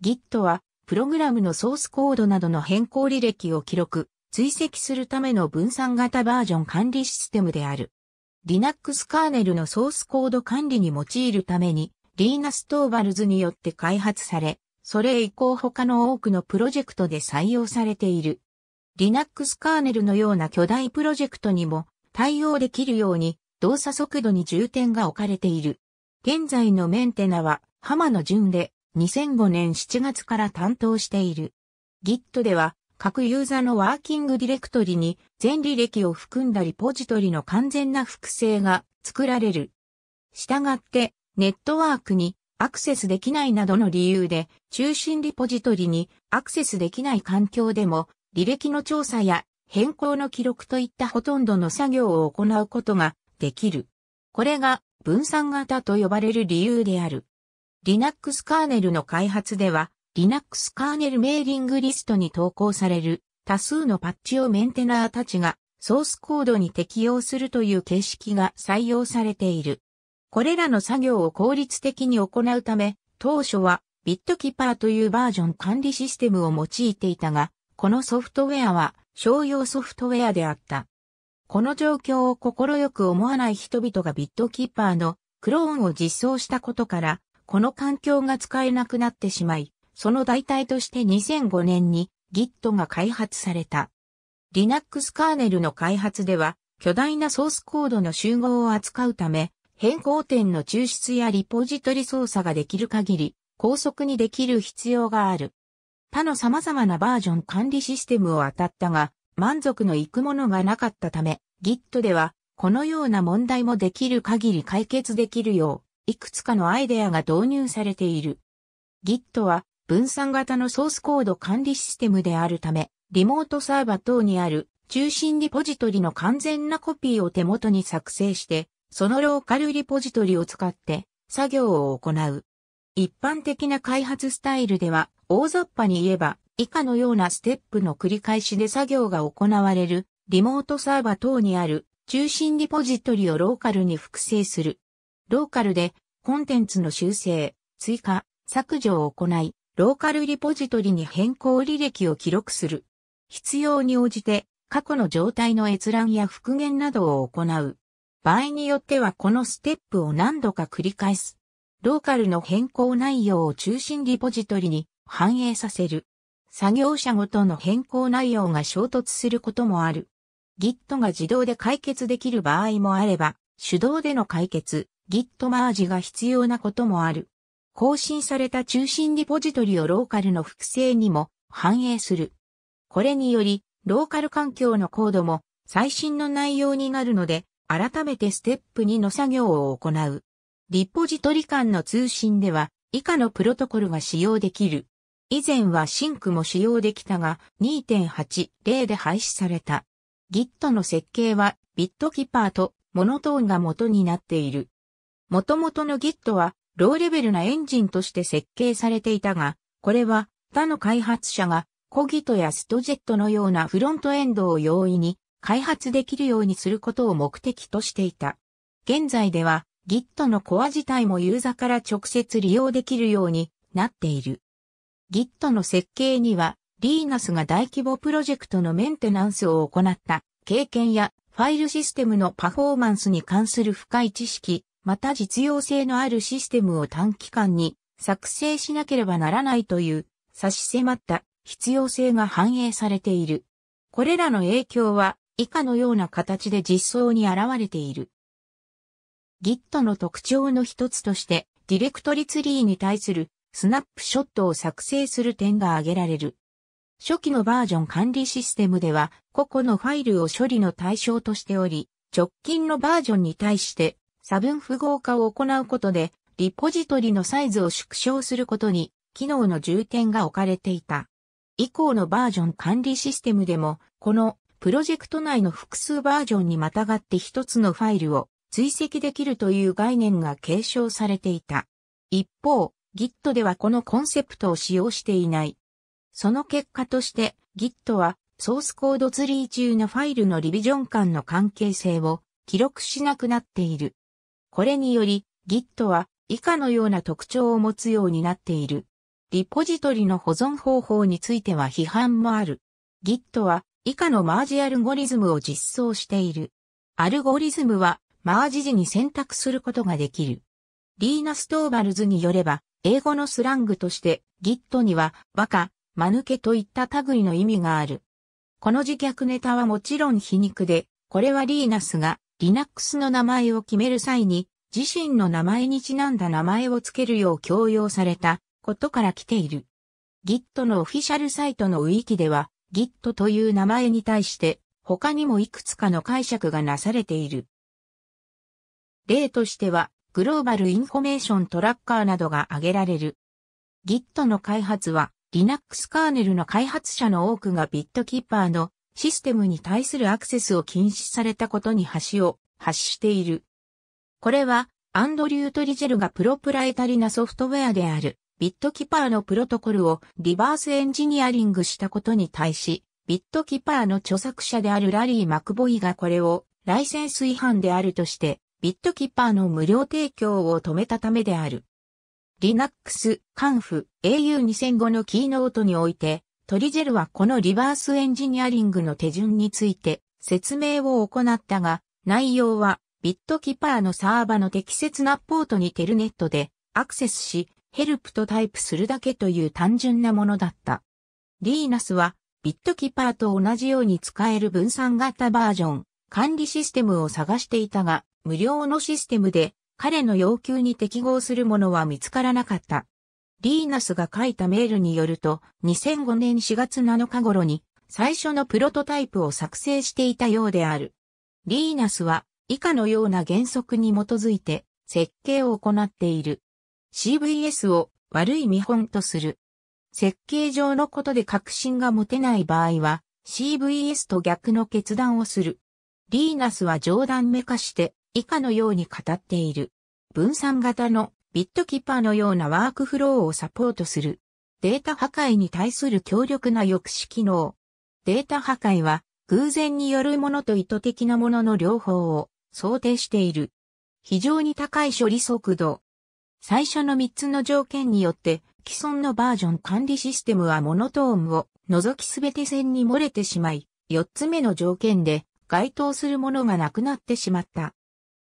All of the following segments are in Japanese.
Git は、プログラムのソースコードなどの変更履歴を記録、追跡するための分散型バージョン管理システムである。Linux カーネルのソースコード管理に用いるために、リーナ・ストーバルズによって開発され、それ以降他の多くのプロジェクトで採用されている。Linux カーネルのような巨大プロジェクトにも対応できるように動作速度に重点が置かれている。現在のメンテナは浜野順で2005年7月から担当している。Git では各ユーザーのワーキングディレクトリに全履歴を含んだリポジトリの完全な複製が作られる。したがってネットワークにアクセスできないなどの理由で中心リポジトリにアクセスできない環境でも履歴の調査や変更の記録といったほとんどの作業を行うことができる。これが分散型と呼ばれる理由である。Linux カーネルの開発では、Linux カーネルメーリングリストに投稿される多数のパッチをメンテナーたちがソースコードに適用するという形式が採用されている。これらの作業を効率的に行うため、当初はビットキパーというバージョン管理システムを用いていたが、このソフトウェアは商用ソフトウェアであった。この状況を快く思わない人々がビットキーパーのクローンを実装したことから、この環境が使えなくなってしまい、その代替として2005年に Git が開発された。Linux カーネルの開発では、巨大なソースコードの集合を扱うため、変更点の抽出やリポジトリ操作ができる限り、高速にできる必要がある。他の様々なバージョン管理システムを当たったが、満足のいくものがなかったため、Git では、このような問題もできる限り解決できるよう、いくつかのアイデアが導入されている。Git は分散型のソースコード管理システムであるため、リモートサーバ等にある中心リポジトリの完全なコピーを手元に作成して、そのローカルリポジトリを使って作業を行う。一般的な開発スタイルでは、大雑把に言えば、以下のようなステップの繰り返しで作業が行われる、リモートサーバ等にある中心リポジトリをローカルに複製する。ローカルでコンテンツの修正、追加、削除を行い、ローカルリポジトリに変更履歴を記録する。必要に応じて過去の状態の閲覧や復元などを行う。場合によってはこのステップを何度か繰り返す。ローカルの変更内容を中心リポジトリに反映させる。作業者ごとの変更内容が衝突することもある。Git が自動で解決できる場合もあれば、手動での解決、Git マージが必要なこともある。更新された中心リポジトリをローカルの複製にも反映する。これにより、ローカル環境のコードも最新の内容になるので、改めてステップ2の作業を行う。リポジトリ間の通信では、以下のプロトコルが使用できる。以前はシンクも使用できたが、2.8.0で廃止された。Git の設計は、ビットキパーとモノトーンが元になっている。元々の Git は、ローレベルなエンジンとして設計されていたが、これは他の開発者が、コギトやストジェットのようなフロントエンドを容易に開発できるようにすることを目的としていた。現在では Git のコア自体もユーザーから直接利用できるようになっている。Git の設計にはリーナスが大規模プロジェクトのメンテナンスを行った経験やファイルシステムのパフォーマンスに関する深い知識、また実用性のあるシステムを短期間に作成しなければならないという差し迫った必要性が反映されている。これらの影響は以下のような形で実装に現れている。Git の特徴の一つとして、ディレクトリツリーに対するスナップショットを作成する点が挙げられる。初期のバージョン管理システムでは、個々のファイルを処理の対象としており、直近のバージョンに対して差分符号化を行うことで、リポジトリのサイズを縮小することに、機能の重点が置かれていた。以降のバージョン管理システムでも、このプロジェクト内の複数バージョンにまたがって一つのファイルを追跡できるという概念が継承されていた。一方、Git ではこのコンセプトを使用していない。その結果として Git はソースコードツリー中のファイルのリビジョン間の関係性を記録しなくなっている。これにより、Git は以下のような特徴を持つようになっている。リポジトリの保存方法については批判もある。Git は以下のマージアルゴリズムを実装している。アルゴリズムはマージ時に選択することができる。リーナ・ストーバルズによれば、英語のスラングとして Git にはバカ、間抜けといった類の意味がある。この自虐ネタはもちろん皮肉で、これはリーナスが Linux の名前を決める際に、自身の名前にちなんだ名前を付けるよう強要されたことから来ている。Git のオフィシャルサイトのウィキでは、Git という名前に対して他にもいくつかの解釈がなされている。例としては、グローバルインフォメーショントラッカーなどが挙げられる。Git の開発は、Linux カーネルの開発者の多くが BitKeeper のシステムに対するアクセスを禁止されたことに端を発している。これは、アンドリュー・トリジェルがプロプライタリなソフトウェアである、ビットキパーのプロトコルをリバースエンジニアリングしたことに対し、ビットキパーの著作者であるラリー・マクボイがこれをライセンス違反であるとして、ビットキパーの無料提供を止めたためである。Linux、カンフ、au2005 のキーノートにおいて、トリジェルはこのリバースエンジニアリングの手順について説明を行ったが、内容はビットキパーのサーバの適切なポートにテルネットでアクセスし、ヘルプとタイプするだけという単純なものだった。リーナスはビットキパーと同じように使える分散型バージョン、管理システムを探していたが、無料のシステムで彼の要求に適合するものは見つからなかった。リーナスが書いたメールによると、2005年4月7日頃に、最初のプロトタイプを作成していたようである。リーナスは、以下のような原則に基づいて、設計を行っている。CVS を悪い見本とする。設計上のことで確信が持てない場合は、CVS と逆の決断をする。リーナスは冗談めかして、以下のように語っている。分散型のビットキパーのようなワークフローをサポートする。データ破壊に対する強力な抑止機能。データ破壊は偶然によるものと意図的なものの両方を想定している。非常に高い処理速度。最初の3つの条件によって既存のバージョン管理システムはモノトーンを除きすべて線に漏れてしまい、4つ目の条件で該当するものがなくなってしまった。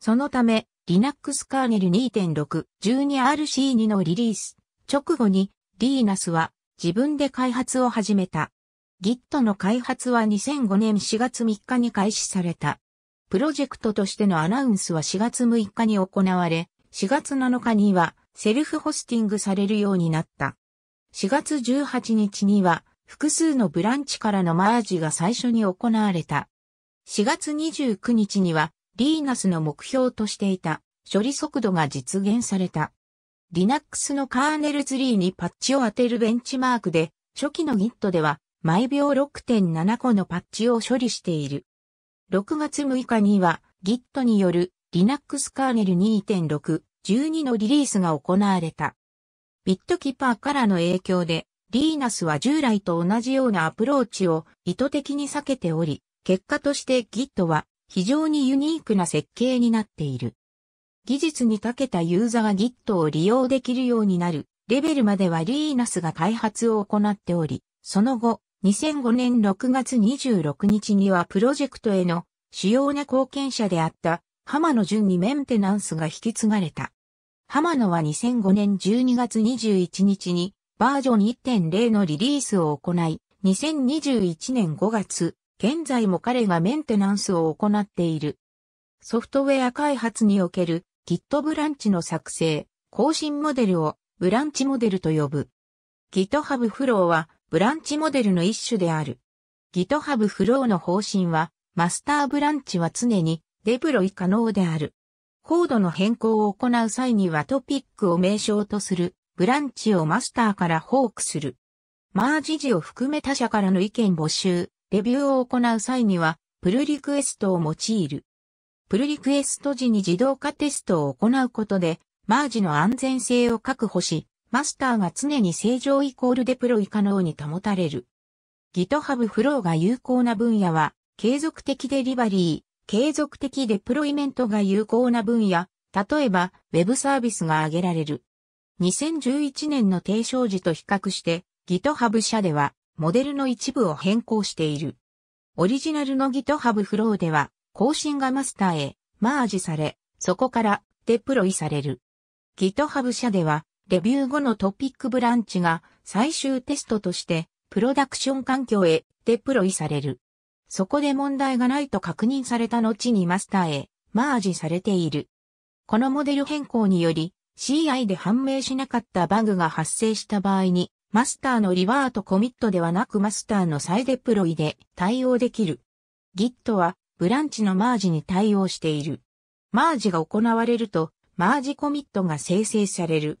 そのため、Linux カーネル 2.6-12RC2 のリリース直後にリーナスは自分で開発を始めた。Git の開発は2005年4月3日に開始された。プロジェクトとしてのアナウンスは4月6日に行われ、4月7日にはセルフホスティングされるようになった。4月18日には複数のブランチからのマージが最初に行われた。4月29日にはリーナスの目標としていた処理速度が実現された。Linux のカーネルツリーにパッチを当てるベンチマークで、初期の Git では毎秒6.7個のパッチを処理している。6月6日には Git による Linux カーネル2.6、12のリリースが行われた。ビットキパーからの影響で、リーナスは従来と同じようなアプローチを意図的に避けており、結果として Git は非常にユニークな設計になっている。技術に長けたユーザーが Git を利用できるようになるレベルまではリーナスが開発を行っており、その後、2005年6月26日にはプロジェクトへの主要な貢献者であった浜野淳にメンテナンスが引き継がれた。浜野は2005年12月21日にバージョン1.0のリリースを行い、2021年5月現在も彼がメンテナンスを行っている。ソフトウェア開発における Git ブランチの作成、更新モデルをブランチモデルと呼ぶ。GitHub フローはブランチモデルの一種である。GitHub フローの方針は、マスターブランチは常にデプロイ可能である。コードの変更を行う際にはトピックを名称とするブランチをマスターからホークする。マージ時を含め他社からの意見募集、レビューを行う際には、プルリクエストを用いる。プルリクエスト時に自動化テストを行うことで、マージの安全性を確保し、マスターが常に正常イコールデプロイ可能に保たれる。GitHub フローが有効な分野は、継続的デリバリー、継続的デプロイメントが有効な分野、例えば、Web サービスが挙げられる。2011年の提唱時と比較して、GitHub 社では、モデルの一部を変更している。オリジナルの GitHub Flow では、更新がマスターへマージされ、そこからデプロイされる。GitHub 社では、レビュー後のトピックブランチが最終テストとして、プロダクション環境へデプロイされる。そこで問題がないと確認された後にマスターへマージされている。このモデル変更により CI で判明しなかったバグが発生した場合にマスターのリバートコミットではなくマスターの再デプロイで対応できる。Git はブランチのマージに対応している。マージが行われると、マージコミットが生成される。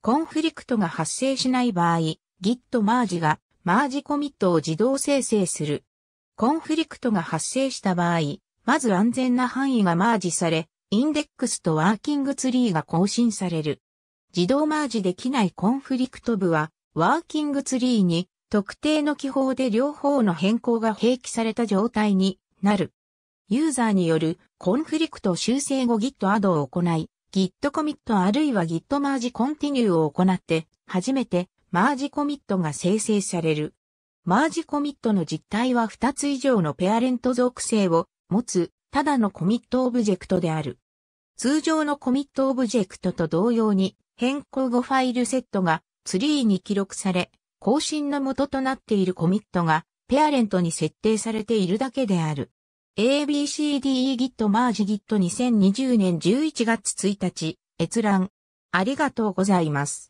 コンフリクトが発生しない場合、Git マージがマージコミットを自動生成する。コンフリクトが発生した場合、まず安全な範囲がマージされ、インデックスとワーキングツリーが更新される。自動マージできないコンフリクト部はワーキングツリーに特定の記法で両方の変更が併記された状態になる。ユーザーによるコンフリクト修正後 Git アドを行い、Git コミットあるいは Git マージコンティニューを行って、初めてマージコミットが生成される。マージコミットの実態は2つ以上のペアレント属性を持つ、ただのコミットオブジェクトである。通常のコミットオブジェクトと同様に、変更後ファイルセットがツリーに記録され、更新の元となっているコミットが、ペアレントに設定されているだけである。ABCDEGit Merge Git 2020年11月1日、閲覧。ありがとうございます。